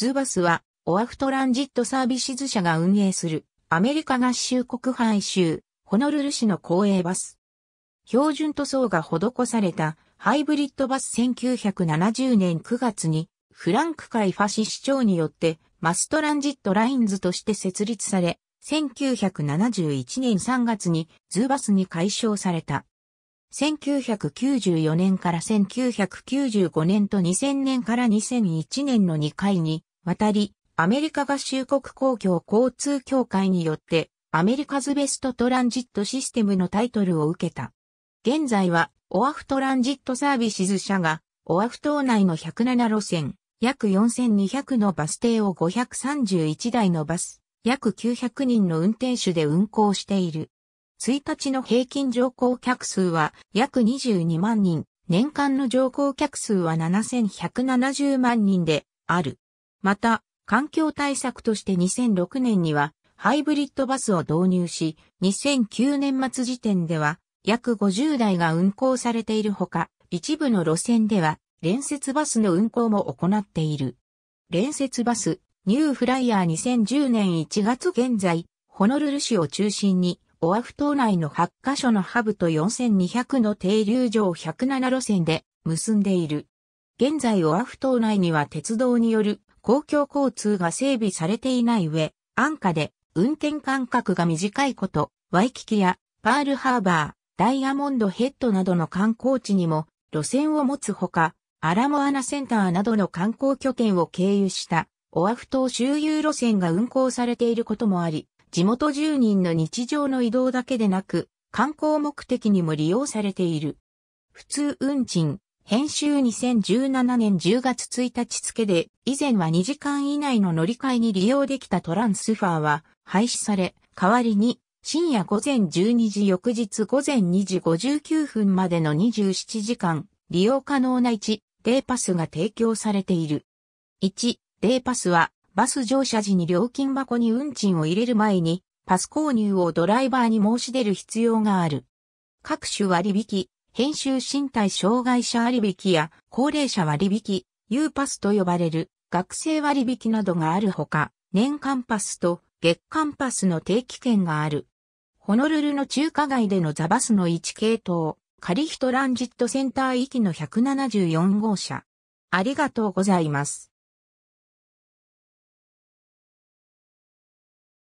ズーバスは、オアフトランジットサービスズ社が運営する、アメリカ合衆国配州、ホノルル市の公営バス。標準塗装が施された、ハイブリッドバス1970年9月に、フランク海ファシ市長によって、マストランジットラインズとして設立され、1971年3月にズーバスに改称された。1994年から1995年と2000年から2001年の2回に渡り、アメリカ合衆国公共交通協会によって、アメリカズベストトランジットシステムのタイトルを受けた。現在は、オアフトランジットサービシズ社が、オアフ島内の107路線、約4200のバス停を531台のバス、約900人の運転手で運行している。1日の平均乗降客数は約22万人、年間の乗降客数は7170万人である。また、環境対策として2006年には、ハイブリッドバスを導入し、2009年末時点では、約50台が運行されているほか、一部の路線では、連接バスの運行も行っている。連接バス、ニューフライヤー2010年1月現在、ホノルル市を中心に、オアフ島内の8カ所のハブと4200の停留場107路線で結んでいる。現在オアフ島内には鉄道による公共交通が整備されていない上、安価で運転間隔が短いこと、ワイキキやパールハーバー、ダイヤモンドヘッドなどの観光地にも路線を持つほか、アラモアナセンターなどの観光拠点を経由したオアフ島周遊路線が運行されていることもあり、地元住人の日常の移動だけでなく、観光目的にも利用されている。普通運賃、編集2017年10月1日付で、以前は2時間以内の乗り換えに利用できたトランスファーは廃止され、代わりに深夜午前12時翌日午前2時59分までの27時間、利用可能な1、デーパスが提供されている。1、デーパスは、バス乗車時に料金箱に運賃を入れる前に、パス購入をドライバーに申し出る必要がある。各種割引、編集身体障害者割引や高齢者割引、U パスと呼ばれる学生割引などがあるほか、年間パスと月間パスの定期券がある。ホノルルの中華街でのザバスの1系統、カリヒトランジットセンター行きの174号車。ありがとうございます。